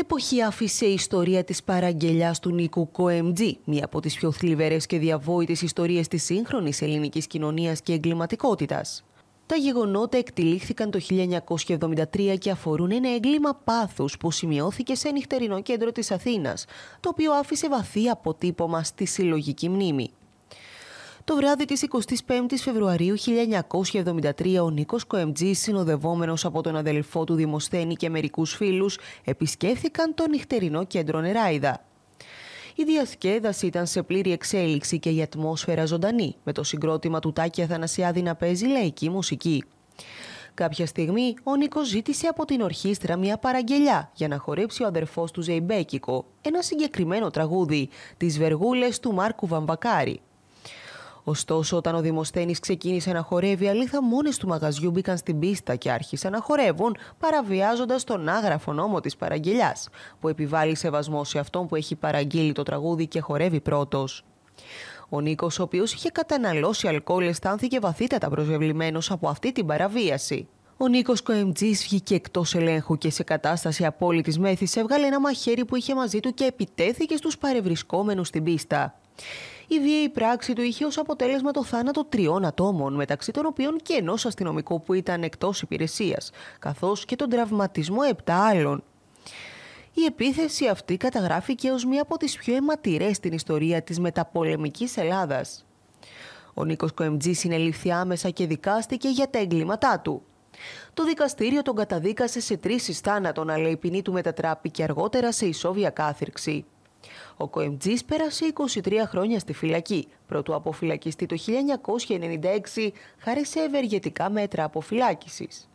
εποχή άφησε η ιστορία της παραγγελιάς του Νίκου Κοεμτζή, μία από τις πιο θλιβερές και διαβόητες ιστορίες της σύγχρονης ελληνικής κοινωνίας και εγκληματικότητας. Τα γεγονότα εκτυλίχθηκαν το 1973 και αφορούν ένα έγκλημα πάθους που σημειώθηκε σε νυχτερινό κέντρο της Αθήνας, το οποίο άφησε βαθύ αποτύπωμα στη συλλογική μνήμη. Το βράδυ της 25 η Φεβρουαρίου 1973 ο Νίκος Κοεμτζής, συνοδευόμενος από τον αδελφό του Δημοσθένη και μερικούς φίλους επισκέφθηκαν το νυχτερινό κέντρο Νεράιδα. Η διασκέδαση ήταν σε πλήρη εξέλιξη και η ατμόσφαιρα ζωντανή, με το συγκρότημα του Τάκη Αθανασιάδη να παίζει λαϊκή μουσική. Κάποια στιγμή, ο Νίκος ζήτησε από την ορχήστρα μια παραγγελιά για να χορέψει ο αδερφός του Ζεϊμπέκικο ένα συγκεκριμένο τραγούδι, τις βεργούλες του Μάρκου Βαμβακάρη. Ωστόσο, όταν ο Δημοσθένης ξεκίνησε να χορεύει, αλήθεια μόνες του μαγαζιού μπήκαν στην πίστα και άρχισαν να χορεύουν, παραβιάζοντας τον άγραφο νόμο της παραγγελιάς, που επιβάλλει σεβασμό σε αυτόν που έχει παραγγείλει το τραγούδι και χορεύει πρώτος. Ο Νίκος, ο οποίος είχε καταναλώσει αλκοόλ, αισθάνθηκε βαθύτατα προσβεβλημένος από αυτή την παραβίαση. Ο Νίκος Κοεμτζή βγήκε εκτός ελέγχου και σε κατάσταση απόλυτης μέθης έβγαλε ένα μαχαίρι που είχε μαζί του και επιτέθηκε στους παρευρισκόμενους στην πίστα. Η βίαιη πράξη του είχε ως αποτέλεσμα το θάνατο τριών ατόμων, μεταξύ των οποίων και ενός αστυνομικού που ήταν εκτός υπηρεσίας, καθώς και τον τραυματισμό επτά άλλων. Η επίθεση αυτή καταγράφηκε ως μία από τις πιο αιματηρές στην ιστορία της μεταπολεμικής Ελλάδας. Ο Νίκος Κοεμτζή συνελήφθη άμεσα και δικάστηκε για τα εγκλήματά του. Το δικαστήριο τον καταδίκασε σε τρεις θάνατον, αλλά η ποινή του μετατράπηκε αργότερα σε ισόβια κάθυρξη. Ο Κοεμτζής πέρασε 23 χρόνια στη φυλακή. Πρωτού αποφυλακιστεί το 1996, χάρη σε ευεργετικά μέτρα αποφυλάκησης.